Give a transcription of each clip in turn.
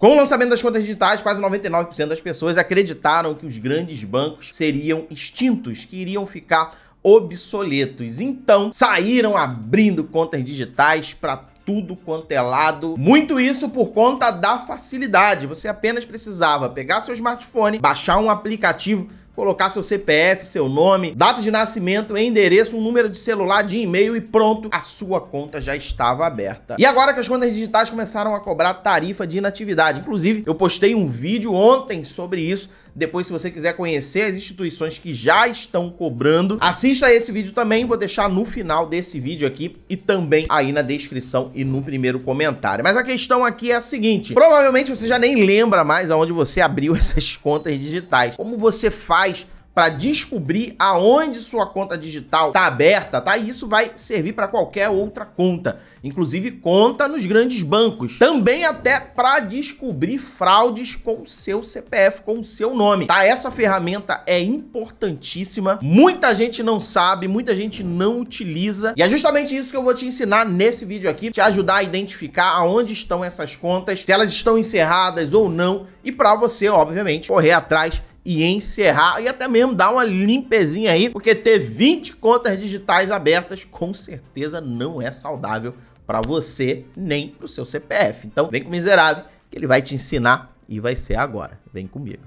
Com o lançamento das contas digitais, quase 99% das pessoas acreditaram que os grandes bancos seriam extintos, que iriam ficar obsoletos. Então, saíram abrindo contas digitais para tudo quanto é lado. Muito isso por conta da facilidade. Você apenas precisava pegar seu smartphone, baixar um aplicativo colocar seu CPF, seu nome, data de nascimento, endereço, um número de celular, de e-mail e pronto, a sua conta já estava aberta. E agora que as contas digitais começaram a cobrar tarifa de inatividade, inclusive eu postei um vídeo ontem sobre isso depois, se você quiser conhecer as instituições que já estão cobrando, assista esse vídeo também. Vou deixar no final desse vídeo aqui e também aí na descrição e no primeiro comentário. Mas a questão aqui é a seguinte: provavelmente você já nem lembra mais aonde você abriu essas contas digitais. Como você faz para descobrir aonde sua conta digital está aberta, tá? E isso vai servir para qualquer outra conta, inclusive conta nos grandes bancos. Também até para descobrir fraudes com seu CPF, com seu nome, tá? Essa ferramenta é importantíssima. Muita gente não sabe, muita gente não utiliza. E é justamente isso que eu vou te ensinar nesse vídeo aqui, te ajudar a identificar aonde estão essas contas, se elas estão encerradas ou não, e para você, obviamente, correr atrás e encerrar e até mesmo dar uma limpezinha aí, porque ter 20 contas digitais abertas com certeza não é saudável para você nem para o seu CPF. Então vem com o miserável que ele vai te ensinar e vai ser agora. Vem comigo.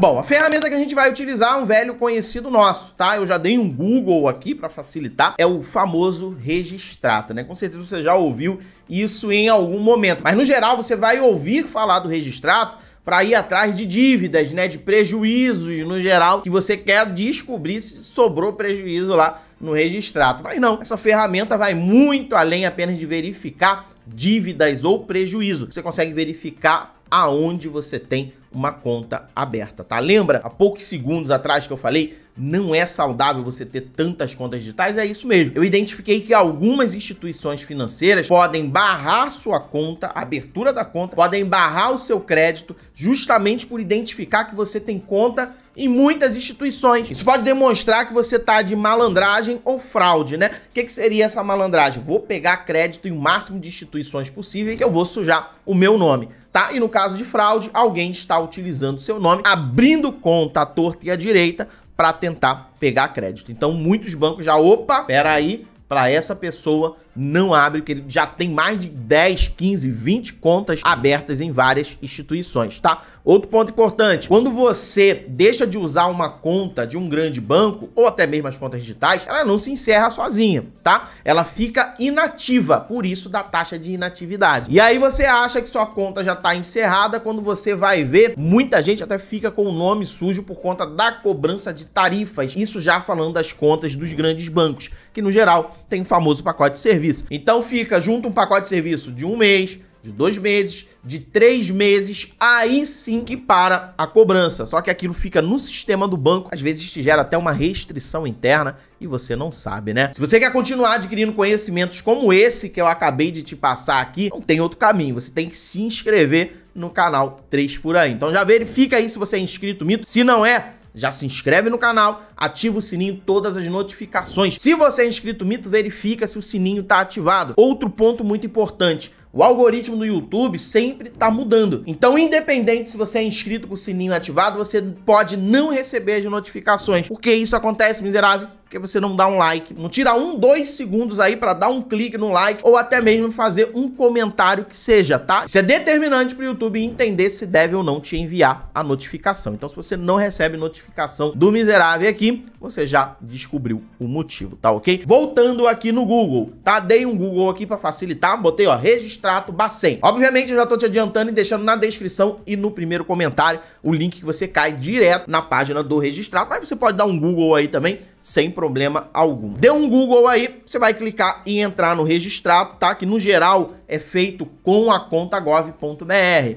Bom, a ferramenta que a gente vai utilizar é um velho conhecido nosso, tá? Eu já dei um Google aqui para facilitar, é o famoso Registrata, né? Com certeza você já ouviu isso em algum momento, mas no geral você vai ouvir falar do Registrato para ir atrás de dívidas, né, de prejuízos no geral, que você quer descobrir se sobrou prejuízo lá no registrato. Mas não, essa ferramenta vai muito além apenas de verificar dívidas ou prejuízo. Você consegue verificar aonde você tem uma conta aberta, tá? Lembra há poucos segundos atrás que eu falei não é saudável você ter tantas contas digitais, é isso mesmo. Eu identifiquei que algumas instituições financeiras podem barrar sua conta, abertura da conta, podem barrar o seu crédito justamente por identificar que você tem conta em muitas instituições. Isso pode demonstrar que você está de malandragem ou fraude, né? O que, que, seria essa malandragem? Vou pegar crédito em o máximo de instituições possível que eu vou sujar o meu nome. Tá? E no caso de fraude, alguém está utilizando seu nome, abrindo conta à torta e à direita para tentar pegar crédito. Então muitos bancos já, opa, pera aí, para essa pessoa não abre, porque ele já tem mais de 10, 15, 20 contas abertas em várias instituições, tá? Outro ponto importante, quando você deixa de usar uma conta de um grande banco, ou até mesmo as contas digitais, ela não se encerra sozinha, tá? Ela fica inativa, por isso da taxa de inatividade. E aí você acha que sua conta já está encerrada, quando você vai ver, muita gente até fica com o nome sujo por conta da cobrança de tarifas, isso já falando das contas dos grandes bancos, que no geral tem o famoso pacote de serviço, serviço. Então fica junto um pacote de serviço de um mês, de dois meses, de três meses, aí sim que para a cobrança. Só que aquilo fica no sistema do banco, às vezes te gera até uma restrição interna e você não sabe, né? Se você quer continuar adquirindo conhecimentos como esse que eu acabei de te passar aqui, não tem outro caminho, você tem que se inscrever no canal 3 por aí. Então já verifica aí se você é inscrito, mito. Se não é, já se inscreve no canal, ativa o sininho, todas as notificações. Se você é inscrito Mito, verifica se o sininho está ativado. Outro ponto muito importante, o algoritmo do YouTube sempre está mudando. Então, independente se você é inscrito com o sininho ativado, você pode não receber as notificações. Porque isso acontece, miserável? porque você não dá um like. Não tira um, dois segundos aí para dar um clique no like ou até mesmo fazer um comentário que seja, tá? Isso é determinante para o YouTube entender se deve ou não te enviar a notificação. Então, se você não recebe notificação do miserável aqui, você já descobriu o motivo, tá ok? Voltando aqui no Google, tá? Dei um Google aqui para facilitar, botei, ó, registrato Bacen. Obviamente, eu já tô te adiantando e deixando na descrição e no primeiro comentário o link que você cai direto na página do registrato, mas você pode dar um Google aí também sem problema algum. Dê um Google aí, você vai clicar e entrar no registrado, tá? Que no geral é feito com a conta gov.br,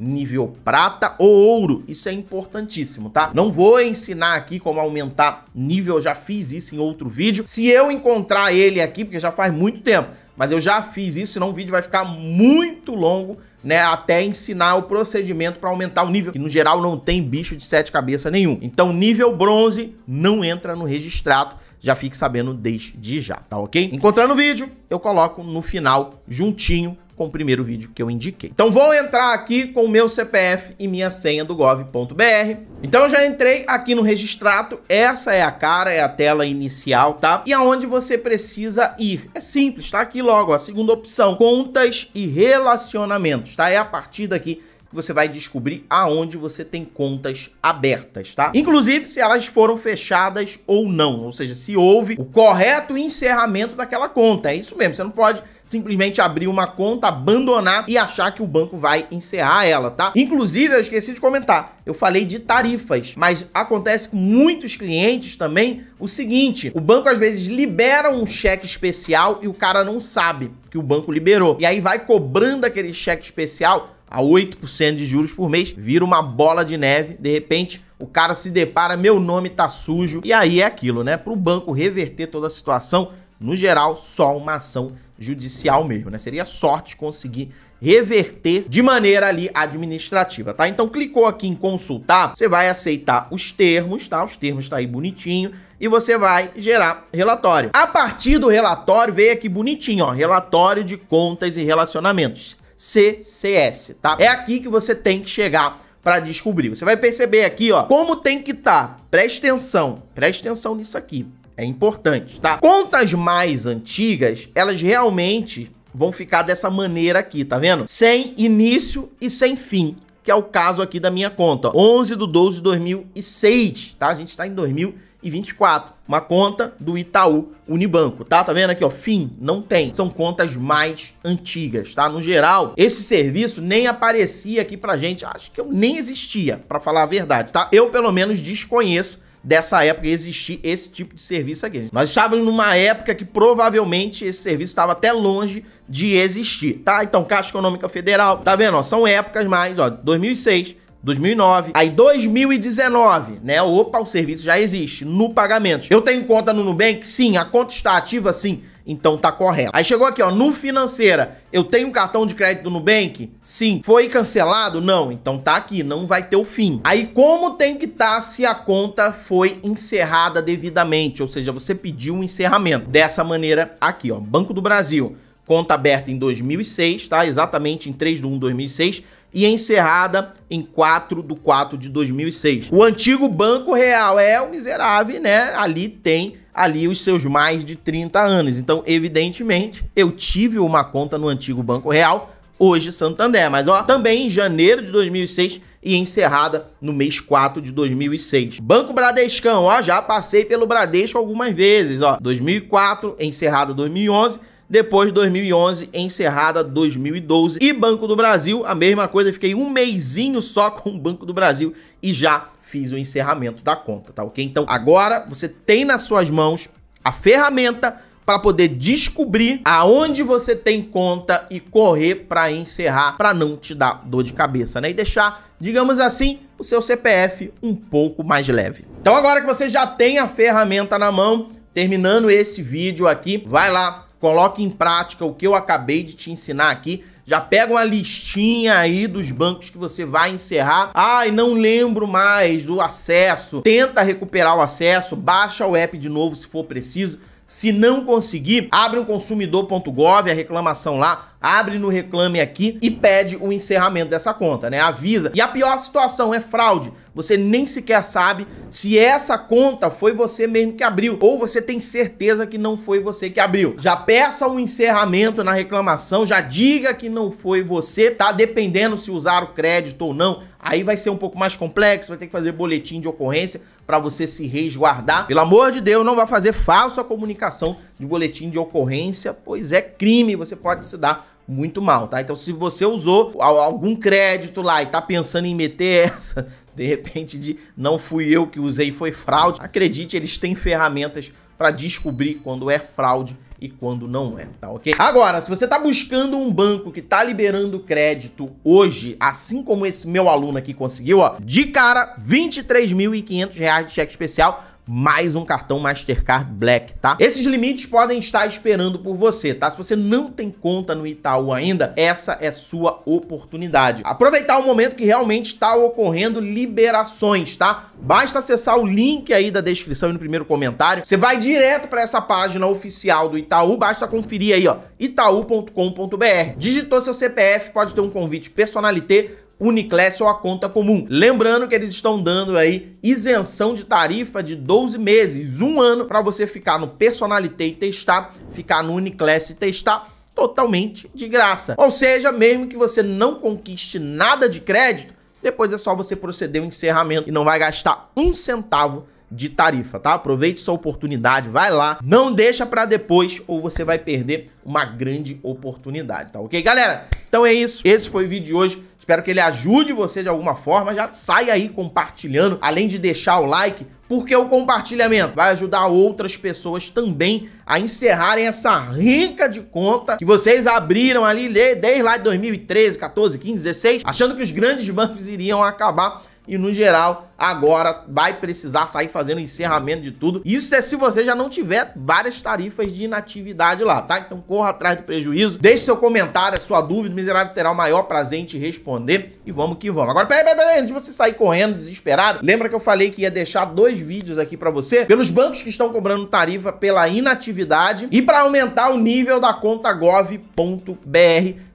nível prata ou ouro. Isso é importantíssimo, tá? Não vou ensinar aqui como aumentar nível, eu já fiz isso em outro vídeo. Se eu encontrar ele aqui, porque já faz muito tempo, mas eu já fiz isso, senão o vídeo vai ficar muito longo, né, até ensinar o procedimento para aumentar o nível, que no geral não tem bicho de sete cabeças nenhum. Então nível bronze não entra no registrato, já fique sabendo desde já, tá ok? Encontrando o vídeo, eu coloco no final, juntinho com o primeiro vídeo que eu indiquei. Então vou entrar aqui com o meu CPF e minha senha do gov.br. Então eu já entrei aqui no registrato, essa é a cara, é a tela inicial, tá? E aonde você precisa ir. É simples, tá aqui logo, a segunda opção, contas e relacionamentos, tá? É a partir daqui que você vai descobrir aonde você tem contas abertas, tá? Inclusive se elas foram fechadas ou não, ou seja, se houve o correto encerramento daquela conta. É isso mesmo, você não pode simplesmente abrir uma conta, abandonar e achar que o banco vai encerrar ela, tá? Inclusive, eu esqueci de comentar, eu falei de tarifas, mas acontece com muitos clientes também o seguinte, o banco às vezes libera um cheque especial e o cara não sabe que o banco liberou. E aí vai cobrando aquele cheque especial a 8% de juros por mês, vira uma bola de neve, de repente o cara se depara, meu nome tá sujo, e aí é aquilo, né? Para o banco reverter toda a situação, no geral, só uma ação judicial mesmo, né? Seria sorte conseguir reverter de maneira ali administrativa, tá? Então clicou aqui em consultar, você vai aceitar os termos, tá? Os termos tá aí bonitinho e você vai gerar relatório. A partir do relatório veio aqui bonitinho, ó, relatório de contas e relacionamentos. CCS, tá? É aqui que você tem que chegar para descobrir. Você vai perceber aqui, ó, como tem que estar. Tá. Presta atenção, presta atenção nisso aqui. É importante, tá? Contas mais antigas, elas realmente vão ficar dessa maneira aqui, tá vendo? Sem início e sem fim, que é o caso aqui da minha conta. Ó. 11 do 12 de 2006, tá? A gente está em 2006 e 24. Uma conta do Itaú Unibanco, tá? Tá vendo aqui, ó? Fim, não tem. São contas mais antigas, tá? No geral, esse serviço nem aparecia aqui pra gente. Acho que eu nem existia, para falar a verdade, tá? Eu, pelo menos, desconheço dessa época existir esse tipo de serviço aqui. Nós estávamos numa época que provavelmente esse serviço estava até longe de existir, tá? Então, Caixa Econômica Federal, tá vendo? Ó, são épocas mais, ó, 2006, 2009. Aí 2019, né? Opa, o serviço já existe no pagamento. Eu tenho conta no Nubank? Sim, a conta está ativa sim. Então tá correto. Aí chegou aqui, ó, no financeira, eu tenho um cartão de crédito do Nubank? Sim. Foi cancelado? Não. Então tá aqui, não vai ter o fim. Aí como tem que estar tá se a conta foi encerrada devidamente, ou seja, você pediu um encerramento. Dessa maneira aqui, ó, Banco do Brasil, conta aberta em 2006, tá? Exatamente em 3 de 1 de 2006 e encerrada em 4 de 4 de 2006. O antigo Banco Real é o miserável, né? Ali tem ali os seus mais de 30 anos. Então, evidentemente, eu tive uma conta no antigo Banco Real, hoje Santander, mas ó, também em janeiro de 2006 e encerrada no mês 4 de 2006. Banco Bradescão, ó, já passei pelo Bradesco algumas vezes, ó. 2004, encerrada 2011 depois de 2011, encerrada 2012. E Banco do Brasil, a mesma coisa, fiquei um mêsinho só com o Banco do Brasil e já fiz o encerramento da conta, tá ok? Então agora você tem nas suas mãos a ferramenta para poder descobrir aonde você tem conta e correr para encerrar, para não te dar dor de cabeça, né? E deixar, digamos assim, o seu CPF um pouco mais leve. Então agora que você já tem a ferramenta na mão, terminando esse vídeo aqui, vai lá coloque em prática o que eu acabei de te ensinar aqui. Já pega uma listinha aí dos bancos que você vai encerrar. Ai, não lembro mais do acesso. Tenta recuperar o acesso, baixa o app de novo se for preciso. Se não conseguir, abre um consumidor.gov, a reclamação lá, abre no reclame aqui e pede o encerramento dessa conta, né? Avisa. E a pior situação é fraude você nem sequer sabe se essa conta foi você mesmo que abriu ou você tem certeza que não foi você que abriu. Já peça um encerramento na reclamação, já diga que não foi você, tá? Dependendo se usar o crédito ou não, aí vai ser um pouco mais complexo, vai ter que fazer boletim de ocorrência para você se resguardar. Pelo amor de Deus, não vá fazer falsa comunicação de boletim de ocorrência, pois é crime, você pode se dar muito mal, tá? Então, se você usou algum crédito lá e tá pensando em meter essa, de repente de não fui eu que usei, foi fraude. Acredite, eles têm ferramentas para descobrir quando é fraude e quando não é, tá ok? Agora, se você tá buscando um banco que tá liberando crédito hoje, assim como esse meu aluno aqui conseguiu, ó, de cara, R$ 23.500 de cheque especial mais um cartão Mastercard Black, tá? Esses limites podem estar esperando por você, tá? Se você não tem conta no Itaú ainda, essa é sua oportunidade. Aproveitar o momento que realmente está ocorrendo liberações, tá? Basta acessar o link aí da descrição e no primeiro comentário. Você vai direto para essa página oficial do Itaú, basta conferir aí, ó, itaú.com.br. Digitou seu CPF, pode ter um convite personalité Uniclass ou a conta comum. Lembrando que eles estão dando aí isenção de tarifa de 12 meses, um ano, para você ficar no Personalité e testar, ficar no Uniclass e testar totalmente de graça. Ou seja, mesmo que você não conquiste nada de crédito, depois é só você proceder ao encerramento e não vai gastar um centavo de tarifa, tá? Aproveite essa oportunidade, vai lá, não deixa para depois ou você vai perder uma grande oportunidade, tá ok, galera? Então é isso, esse foi o vídeo de hoje. Espero que ele ajude você de alguma forma. Já sai aí compartilhando, além de deixar o like, porque o compartilhamento vai ajudar outras pessoas também a encerrarem essa rica de conta que vocês abriram ali desde lá de 2013, 14, 15, 16, achando que os grandes bancos iriam acabar e no geral agora vai precisar sair fazendo encerramento de tudo. Isso é se você já não tiver várias tarifas de inatividade lá, tá? Então corra atrás do prejuízo, deixe seu comentário, a sua dúvida, o miserável terá o maior prazer em te responder e vamos que vamos. Agora, peraí, peraí, peraí, antes de você sair correndo desesperado, lembra que eu falei que ia deixar dois vídeos aqui para você pelos bancos que estão cobrando tarifa pela inatividade e para aumentar o nível da conta gov.br,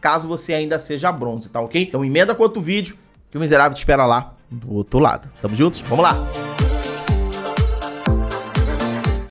caso você ainda seja bronze, tá OK? Então emenda quanto vídeo que o miserável te espera lá do outro lado. Tamo juntos? Vamos lá!